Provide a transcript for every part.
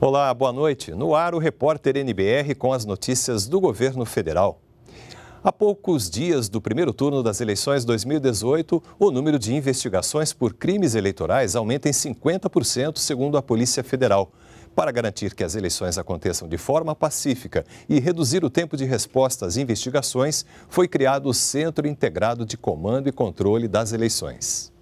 Olá, boa noite. No ar, o repórter NBR com as notícias do governo federal. Há poucos dias do primeiro turno das eleições 2018, o número de investigações por crimes eleitorais aumenta em 50%, segundo a Polícia Federal. Para garantir que as eleições aconteçam de forma pacífica e reduzir o tempo de resposta às investigações, foi criado o Centro Integrado de Comando e Controle das Eleições.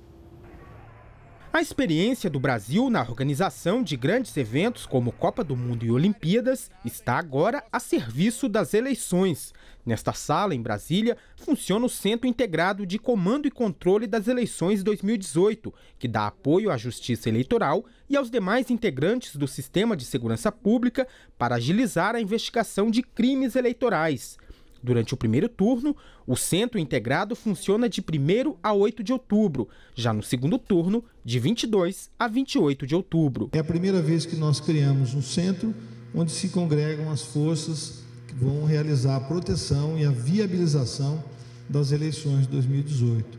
A experiência do Brasil na organização de grandes eventos como Copa do Mundo e Olimpíadas está agora a serviço das eleições. Nesta sala, em Brasília, funciona o Centro Integrado de Comando e Controle das Eleições 2018, que dá apoio à Justiça Eleitoral e aos demais integrantes do Sistema de Segurança Pública para agilizar a investigação de crimes eleitorais. Durante o primeiro turno, o Centro Integrado funciona de 1 a 8 de outubro, já no segundo turno, de 22 a 28 de outubro. É a primeira vez que nós criamos um centro onde se congregam as forças que vão realizar a proteção e a viabilização das eleições de 2018.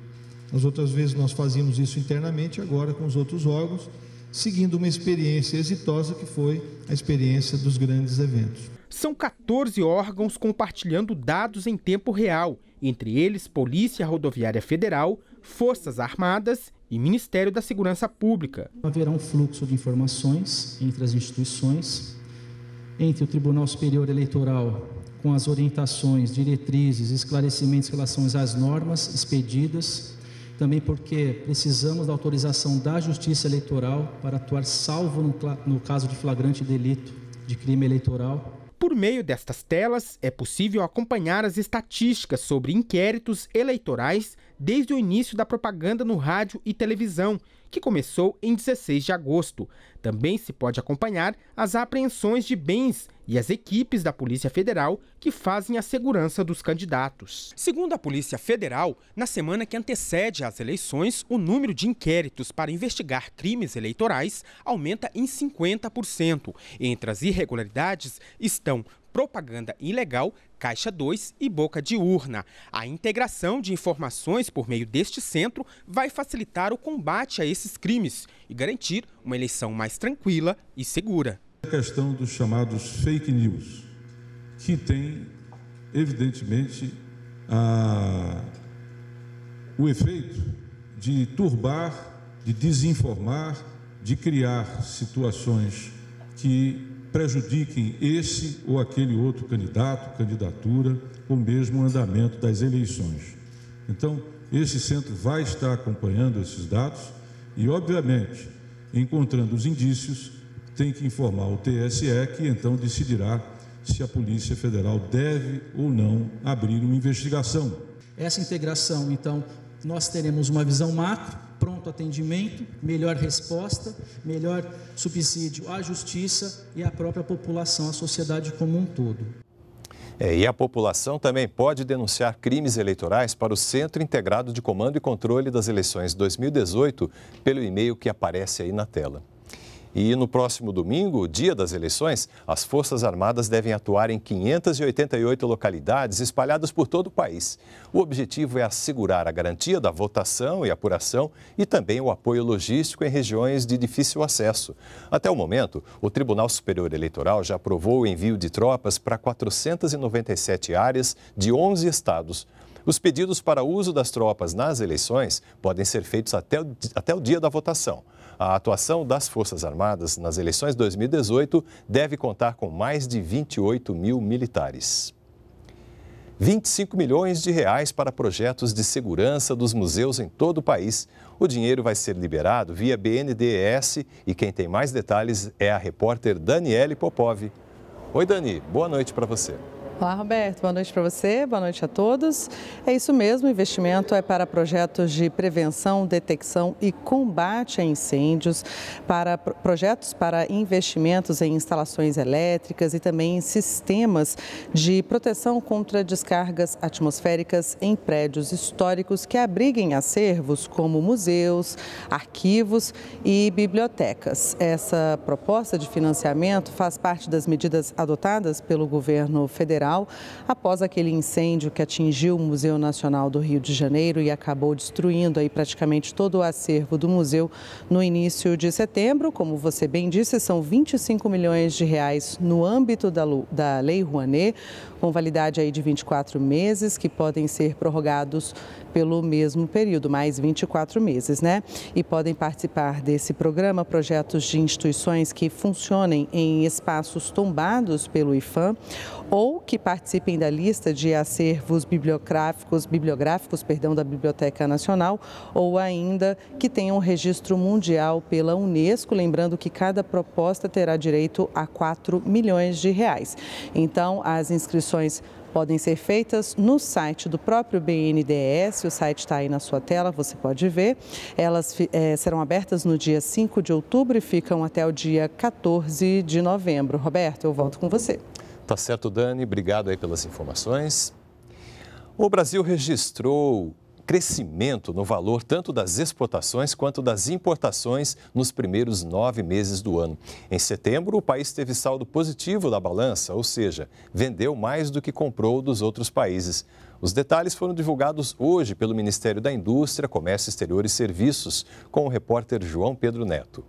As outras vezes nós fazíamos isso internamente, agora com os outros órgãos seguindo uma experiência exitosa que foi a experiência dos grandes eventos. São 14 órgãos compartilhando dados em tempo real, entre eles Polícia Rodoviária Federal, Forças Armadas e Ministério da Segurança Pública. Haverá um fluxo de informações entre as instituições, entre o Tribunal Superior Eleitoral, com as orientações, diretrizes, esclarecimentos em relação às normas expedidas também porque precisamos da autorização da Justiça Eleitoral para atuar salvo no, no caso de flagrante delito de crime eleitoral. Por meio destas telas, é possível acompanhar as estatísticas sobre inquéritos eleitorais desde o início da propaganda no rádio e televisão, que começou em 16 de agosto. Também se pode acompanhar as apreensões de bens e as equipes da Polícia Federal que fazem a segurança dos candidatos. Segundo a Polícia Federal, na semana que antecede às eleições, o número de inquéritos para investigar crimes eleitorais aumenta em 50%. Entre as irregularidades estão propaganda ilegal, Caixa 2 e Boca de Urna. A integração de informações por meio deste centro vai facilitar o combate a esses crimes e garantir uma eleição mais tranquila e segura a questão dos chamados fake news, que tem, evidentemente, a, o efeito de turbar, de desinformar, de criar situações que prejudiquem esse ou aquele outro candidato, candidatura, ou mesmo o andamento das eleições. Então, esse centro vai estar acompanhando esses dados e, obviamente, encontrando os indícios, tem que informar o TSE, que então decidirá se a Polícia Federal deve ou não abrir uma investigação. Essa integração, então, nós teremos uma visão macro, pronto atendimento, melhor resposta, melhor subsídio à justiça e à própria população, à sociedade como um todo. É, e a população também pode denunciar crimes eleitorais para o Centro Integrado de Comando e Controle das Eleições 2018 pelo e-mail que aparece aí na tela. E no próximo domingo, dia das eleições, as Forças Armadas devem atuar em 588 localidades espalhadas por todo o país. O objetivo é assegurar a garantia da votação e apuração e também o apoio logístico em regiões de difícil acesso. Até o momento, o Tribunal Superior Eleitoral já aprovou o envio de tropas para 497 áreas de 11 estados. Os pedidos para uso das tropas nas eleições podem ser feitos até o, até o dia da votação. A atuação das Forças Armadas nas eleições de 2018 deve contar com mais de 28 mil militares. 25 milhões de reais para projetos de segurança dos museus em todo o país. O dinheiro vai ser liberado via BNDES e quem tem mais detalhes é a repórter Daniele Popov. Oi, Dani, boa noite para você. Olá, Roberto. Boa noite para você, boa noite a todos. É isso mesmo, o investimento é para projetos de prevenção, detecção e combate a incêndios, para projetos para investimentos em instalações elétricas e também em sistemas de proteção contra descargas atmosféricas em prédios históricos que abriguem acervos como museus, arquivos e bibliotecas. Essa proposta de financiamento faz parte das medidas adotadas pelo governo federal após aquele incêndio que atingiu o Museu Nacional do Rio de Janeiro e acabou destruindo aí praticamente todo o acervo do museu no início de setembro. Como você bem disse, são 25 milhões de reais no âmbito da, da Lei Rouanet, com validade aí de 24 meses, que podem ser prorrogados pelo mesmo período, mais 24 meses, né? E podem participar desse programa projetos de instituições que funcionem em espaços tombados pelo IFAM ou que que participem da lista de acervos bibliográficos, bibliográficos perdão, da Biblioteca Nacional ou ainda que tenham registro mundial pela Unesco, lembrando que cada proposta terá direito a 4 milhões de reais. Então, as inscrições podem ser feitas no site do próprio BNDES, o site está aí na sua tela, você pode ver. Elas é, serão abertas no dia 5 de outubro e ficam até o dia 14 de novembro. Roberto, eu volto com você. Tá certo, Dani. Obrigado aí pelas informações. O Brasil registrou crescimento no valor tanto das exportações quanto das importações nos primeiros nove meses do ano. Em setembro, o país teve saldo positivo da balança, ou seja, vendeu mais do que comprou dos outros países. Os detalhes foram divulgados hoje pelo Ministério da Indústria, Comércio Exterior e Serviços, com o repórter João Pedro Neto.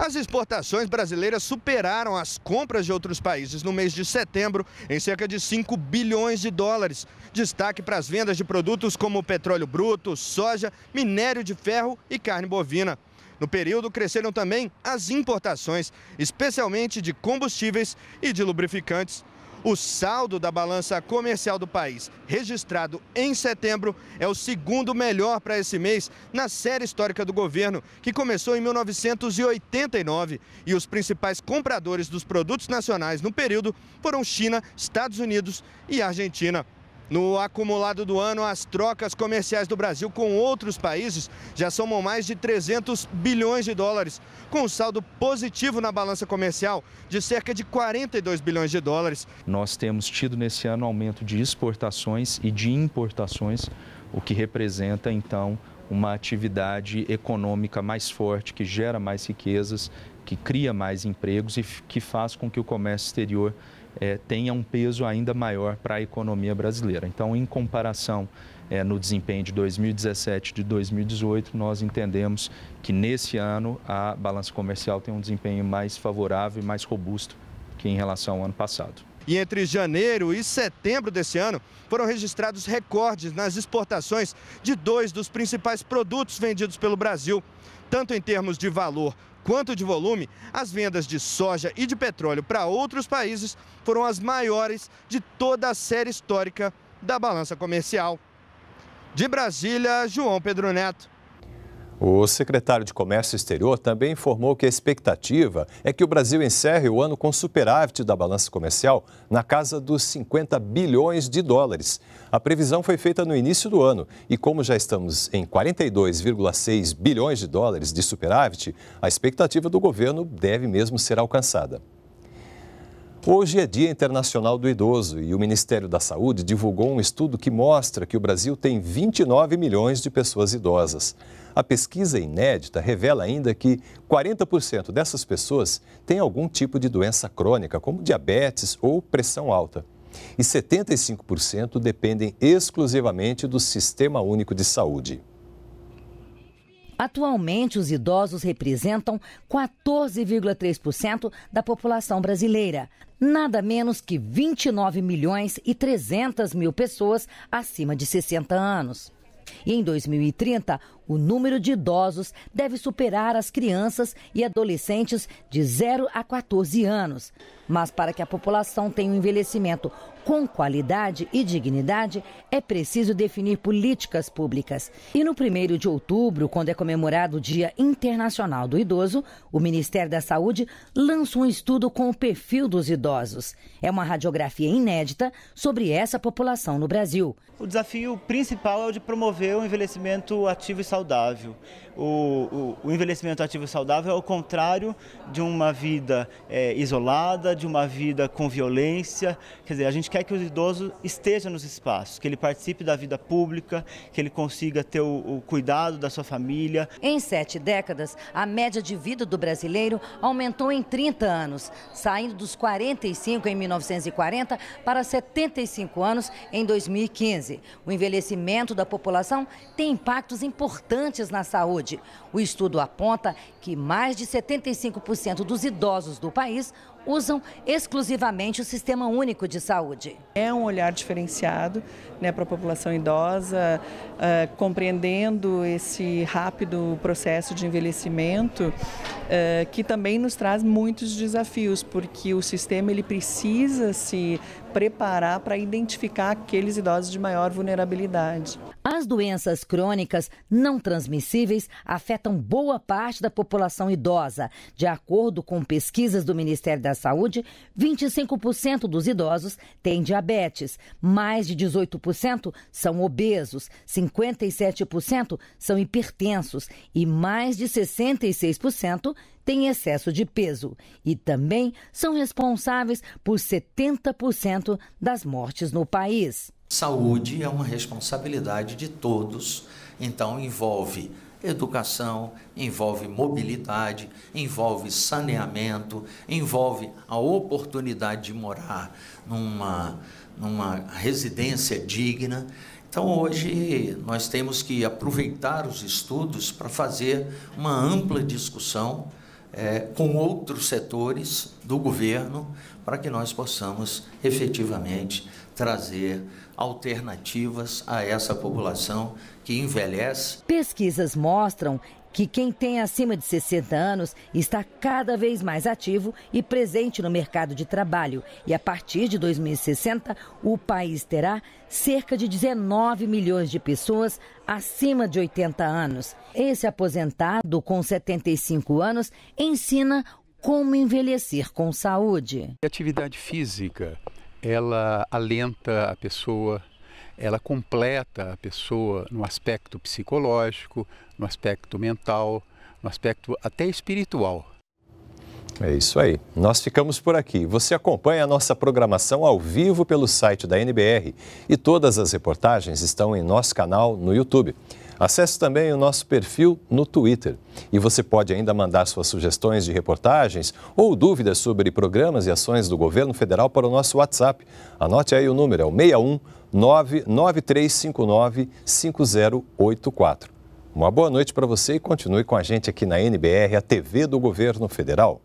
As exportações brasileiras superaram as compras de outros países no mês de setembro em cerca de 5 bilhões de dólares. Destaque para as vendas de produtos como petróleo bruto, soja, minério de ferro e carne bovina. No período, cresceram também as importações, especialmente de combustíveis e de lubrificantes. O saldo da balança comercial do país, registrado em setembro, é o segundo melhor para esse mês na série histórica do governo, que começou em 1989. E os principais compradores dos produtos nacionais no período foram China, Estados Unidos e Argentina. No acumulado do ano, as trocas comerciais do Brasil com outros países já somam mais de 300 bilhões de dólares, com um saldo positivo na balança comercial de cerca de 42 bilhões de dólares. Nós temos tido nesse ano aumento de exportações e de importações, o que representa então uma atividade econômica mais forte, que gera mais riquezas, que cria mais empregos e que faz com que o comércio exterior é, tenha um peso ainda maior para a economia brasileira. Então, em comparação é, no desempenho de 2017 e de 2018, nós entendemos que nesse ano a balança comercial tem um desempenho mais favorável e mais robusto que em relação ao ano passado. E entre janeiro e setembro desse ano, foram registrados recordes nas exportações de dois dos principais produtos vendidos pelo Brasil, tanto em termos de valor quanto de volume, as vendas de soja e de petróleo para outros países foram as maiores de toda a série histórica da balança comercial. De Brasília, João Pedro Neto. O secretário de Comércio Exterior também informou que a expectativa é que o Brasil encerre o ano com superávit da balança comercial na casa dos 50 bilhões de dólares. A previsão foi feita no início do ano e, como já estamos em 42,6 bilhões de dólares de superávit, a expectativa do governo deve mesmo ser alcançada. Hoje é Dia Internacional do Idoso e o Ministério da Saúde divulgou um estudo que mostra que o Brasil tem 29 milhões de pessoas idosas. A pesquisa inédita revela ainda que 40% dessas pessoas têm algum tipo de doença crônica, como diabetes ou pressão alta. E 75% dependem exclusivamente do Sistema Único de Saúde. Atualmente, os idosos representam 14,3% da população brasileira, nada menos que 29 milhões e 300 mil pessoas acima de 60 anos. E em 2030, o número de idosos deve superar as crianças e adolescentes de 0 a 14 anos. Mas para que a população tenha um envelhecimento com qualidade e dignidade, é preciso definir políticas públicas. E no 1 de outubro, quando é comemorado o Dia Internacional do Idoso, o Ministério da Saúde lança um estudo com o perfil dos idosos. É uma radiografia inédita sobre essa população no Brasil. O desafio principal é o de promover o envelhecimento ativo e saudável saudável o, o, o envelhecimento ativo saudável é o contrário de uma vida é, isolada, de uma vida com violência. Quer dizer, a gente quer que o idoso esteja nos espaços, que ele participe da vida pública, que ele consiga ter o, o cuidado da sua família. Em sete décadas, a média de vida do brasileiro aumentou em 30 anos, saindo dos 45 em 1940 para 75 anos em 2015. O envelhecimento da população tem impactos importantes na saúde saúde. O estudo aponta que mais de 75% dos idosos do país usam exclusivamente o Sistema Único de Saúde. É um olhar diferenciado né, para a população idosa, uh, compreendendo esse rápido processo de envelhecimento, uh, que também nos traz muitos desafios, porque o sistema ele precisa se preparar para identificar aqueles idosos de maior vulnerabilidade. As doenças crônicas não transmissíveis afetam boa parte da população idosa. De acordo com pesquisas do Ministério da Saúde, 25% dos idosos têm diabetes, mais de 18% são obesos, 57% são hipertensos e mais de 66% têm excesso de peso e também são responsáveis por 70% das mortes no país. Saúde é uma responsabilidade de todos, então envolve educação, envolve mobilidade, envolve saneamento, envolve a oportunidade de morar numa, numa residência digna. Então, hoje, nós temos que aproveitar os estudos para fazer uma ampla discussão é, com outros setores do governo para que nós possamos efetivamente trazer alternativas a essa população que envelhece. Pesquisas mostram que quem tem acima de 60 anos está cada vez mais ativo e presente no mercado de trabalho. E a partir de 2060, o país terá cerca de 19 milhões de pessoas acima de 80 anos. Esse aposentado com 75 anos ensina como envelhecer com saúde. Atividade física ela alenta a pessoa, ela completa a pessoa no aspecto psicológico, no aspecto mental, no aspecto até espiritual. É isso aí. Nós ficamos por aqui. Você acompanha a nossa programação ao vivo pelo site da NBR e todas as reportagens estão em nosso canal no YouTube. Acesse também o nosso perfil no Twitter. E você pode ainda mandar suas sugestões de reportagens ou dúvidas sobre programas e ações do governo federal para o nosso WhatsApp. Anote aí o número, é o 61 5084. Uma boa noite para você e continue com a gente aqui na NBR, a TV do Governo Federal.